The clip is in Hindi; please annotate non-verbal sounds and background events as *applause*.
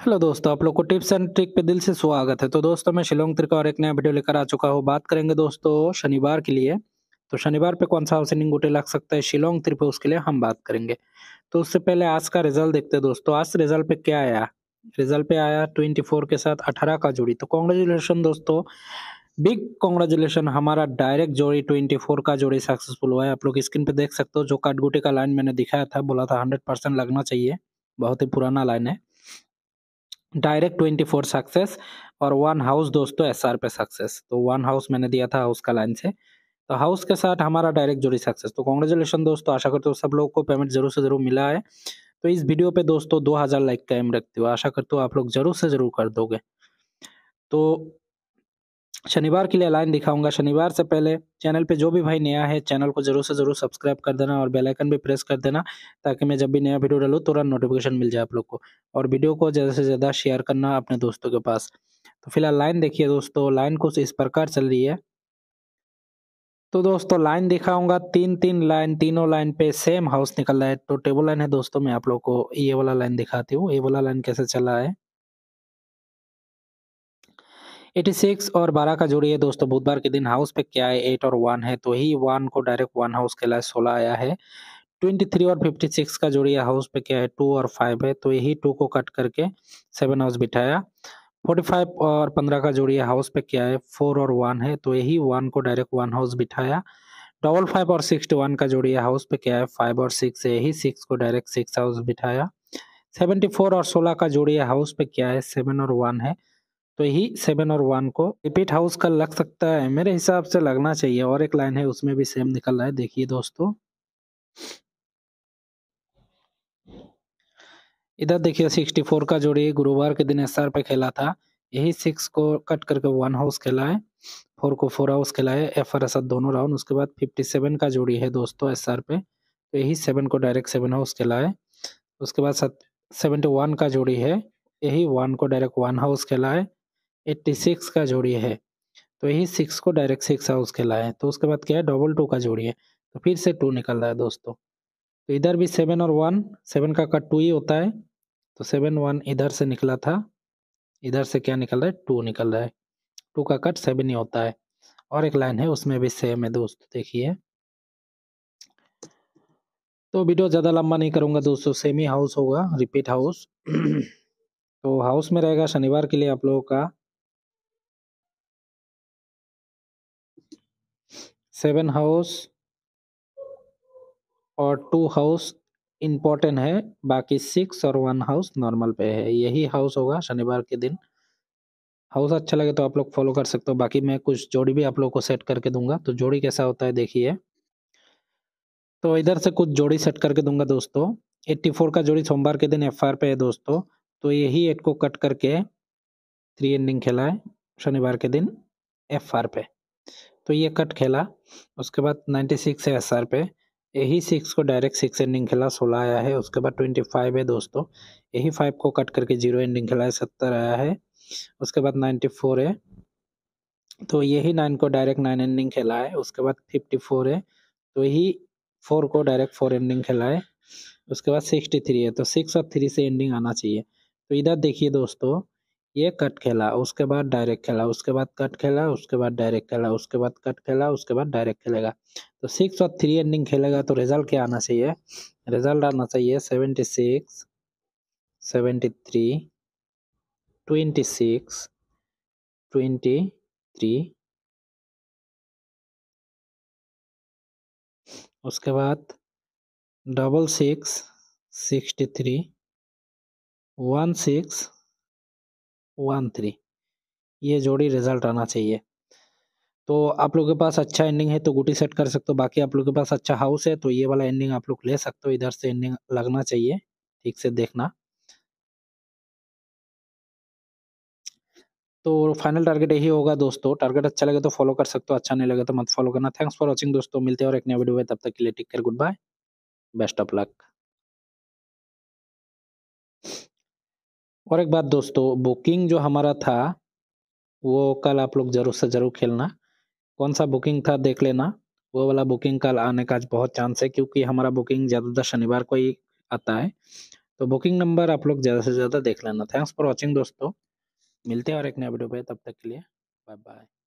हेलो दोस्तों आप लोग को टिप्स एंड ट्रिक पे दिल से स्वागत है तो दोस्तों मैं शिलोंग त्रिका और एक नया वीडियो लेकर आ चुका हूँ बात करेंगे दोस्तों शनिवार के लिए तो शनिवार पे कौन सा हाउसिंग गोटे लग सकता है शिलोंग पे उसके लिए हम बात करेंगे तो उससे पहले आज का रिजल्ट देखते हैं दोस्तों आज रिजल्ट पे क्या आया रिजल्ट पे आया ट्वेंटी के साथ अठारह का जोड़ी तो कॉन्ग्रेचुलेसन दोस्तों बिग कॉन्ग्रेचुलेसन हमारा डायरेक्ट जोड़ी ट्वेंटी फोर का जोड़ी सक्सेसफुल हुआ है आप लोग स्क्रीन पे देख सकते हो जो काटगुटे का लाइन मैंने दिखाया था बोला था हंड्रेड परसेंट लगना चाहिए बहुत ही पुराना लाइन है डायरेक्ट ट्वेंटी फोर सक्सेस और वन हाउस दोस्तों एस आर पे सक्सेस तो वन हाउस मैंने दिया था हाउस का लाइन से तो हाउस के साथ हमारा डायरेक्ट जोड़ी सक्सेस तो कॉन्ग्रेचुलेशन दोस्तों आशा करते हो सब लोग को पेमेंट जरूर से जरूर मिला है तो इस वीडियो पे दोस्तों 2000 लाइक का एम रखती हूँ आशा करते हो आप लोग जरूर से जरूर कर दोगे तो शनिवार के लिए लाइन दिखाऊंगा शनिवार से पहले चैनल पे जो भी भाई नया है चैनल को जरूर से जरूर सब्सक्राइब कर देना और बेल आइकन भी प्रेस कर देना ताकि मैं जब भी नया वीडियो डालू तुरंत नोटिफिकेशन मिल जाए आप लोग को और वीडियो को ज़्यादा से ज़्यादा शेयर करना अपने दोस्तों के पास तो फिलहाल लाइन देखिए दोस्तों लाइन कुछ इस प्रकार चल रही है तो दोस्तों लाइन दिखाऊंगा तीन तीन लाइन तीनों लाइन पे सेम हाउस निकल रहा है तो टेबल लाइन है दोस्तों मैं आप लोग को ये वाला लाइन दिखाती हूँ ये वाला लाइन कैसे चला है एटी सिक्स और बारह का जोड़ी है दोस्तों बुधवार के दिन हाउस पे क्या है एट और वन है तो ही वन को डायरेक्ट वन हाउस के लिए सोलह आया है ट्वेंटी थ्री और फिफ्टी सिक्स का जोड़ी है हाउस पे क्या है टू और फाइव है तो यही टू को कट करके सेवन हाउस बिठाया फोर्टी फाइव और पंद्रह का जोड़ी है हाउस पे क्या है फोर और वन है तो यही वन को डायरेक्ट वन हाउस बिठाया डबल फाइव और सिक्सटी वन का जोड़ी है हाउस पे क्या है फाइव और सिक्स है यही सिक्स को डायरेक्ट सिक्स हाउस बिठाया सेवेंटी फोर और सोलह का जोड़ी है हाउस पे क्या है सेवन और वन है तो ही सेवन और वन को रिपीट हाउस का लग सकता है मेरे हिसाब से लगना चाहिए और एक लाइन है उसमें भी सेम निकल रहा है देखिए दोस्तों इधर देखिए सिक्सटी फोर का जोड़ी गुरुवार के दिन एस पे खेला था यही सिक्स को कट करके वन हाउस खेला है फोर को फोर हाउस खेला है एफ आर एस दोनों राउंड उसके बाद फिफ्टी सेवन का जोड़ी है दोस्तों एस पे तो यही सेवन को डायरेक्ट सेवन हाउस खेला है उसके बाद सेवेंटी वन का जोड़ी है यही वन को डायरेक्ट वन हाउस खेला है एट्टी सिक्स का जोड़िए है तो यही सिक्स को डायरेक्ट सिक्स हाउस कहलाया तो उसके बाद क्या है डबल टू का जोड़िए तो फिर से टू निकल रहा है दोस्तों तो इधर भी सेवन और वन सेवन का कट टू ही होता है तो सेवन वन इधर से निकला था इधर से क्या निकल रहा है टू निकल रहा है टू का कट सेवन ही होता है और एक लाइन है उसमें भी सेम है दोस्तों देखिए तो वीडियो ज़्यादा लंबा नहीं करूँगा दोस्तों सेमी हाउस होगा रिपीट हाउस *clears throat* तो हाउस में रहेगा शनिवार के लिए आप लोगों का सेवन हाउस और टू हाउस इम्पोर्टेंट है बाकी सिक्स और वन हाउस नॉर्मल पे है यही हाउस होगा शनिवार के दिन हाउस अच्छा लगे तो आप लोग फॉलो कर सकते हो बाकी मैं कुछ जोड़ी भी आप लोग को सेट करके दूंगा तो जोड़ी कैसा होता है देखिए तो इधर से कुछ जोड़ी सेट करके दूंगा दोस्तों 84 का जोड़ी सोमवार के दिन एफ पे है दोस्तों तो यही एट को कट करके थ्री एंडिंग खेला है शनिवार के दिन एफ पे तो ये कट खेला उसके बाद 96 है एस पे यही सिक्स को डायरेक्ट सिक्स एंडिंग खेला सोलह आया है उसके बाद ट्वेंटी फाइव है दोस्तों यही फाइव को कट करके जीरो एंडिंग खेला है सत्तर आया है उसके बाद नाइन्टी फोर है तो यही नाइन को डायरेक्ट नाइन एंडिंग खेला है उसके बाद फिफ्टी फोर है तो यही फोर को डायरेक्ट फोर एंडिंग खेला है उसके बाद सिक्सटी थ्री है तो सिक्स और थ्री से एंडिंग आना चाहिए तो इधर देखिए दोस्तों ये कट खेला उसके बाद डायरेक्ट खेला उसके बाद कट खेला उसके बाद डायरेक्ट खेला उसके बाद कट खेला उसके बाद डायरेक्ट खेलेगा तो सिक्स और थ्री एंडिंग खेलेगा तो रिजल्ट क्या आना चाहिए रिजल्ट आना चाहिए seventy six seventy three twenty six twenty three उसके बाद double six sixty three one six one three ये जोड़ी रिजल्ट आना चाहिए तो आप लोग के पास अच्छा एंडिंग है तो गुटी सेट कर सकते हो बाकी आप लोग के पास अच्छा हाउस है तो ये वाला एंडिंग आप लोग ले सकते हो इधर से एंडिंग लगना चाहिए ठीक से देखना तो फाइनल टारगेट यही होगा दोस्तों टारगेट अच्छा लगे तो फॉलो कर सकते हो अच्छा नहीं लगे तो मत फॉलो करना थैंक्स फॉर वॉचिंग दोस्तों मिलते हैं और एक नया वीडियो है तब तक के लिए take care goodbye best of luck और एक बात दोस्तों बुकिंग जो हमारा था वो कल आप लोग ज़रूर से ज़रूर खेलना कौन सा बुकिंग था देख लेना वो वाला बुकिंग कल आने का बहुत चांस है क्योंकि हमारा बुकिंग ज़्यादातर शनिवार को ही आता है तो बुकिंग नंबर आप लोग ज़्यादा से ज़्यादा देख लेना थैंक्स फॉर वॉचिंग दोस्तों मिलते हैं और एक नए वीडियो पे तब तक के लिए बाय बाय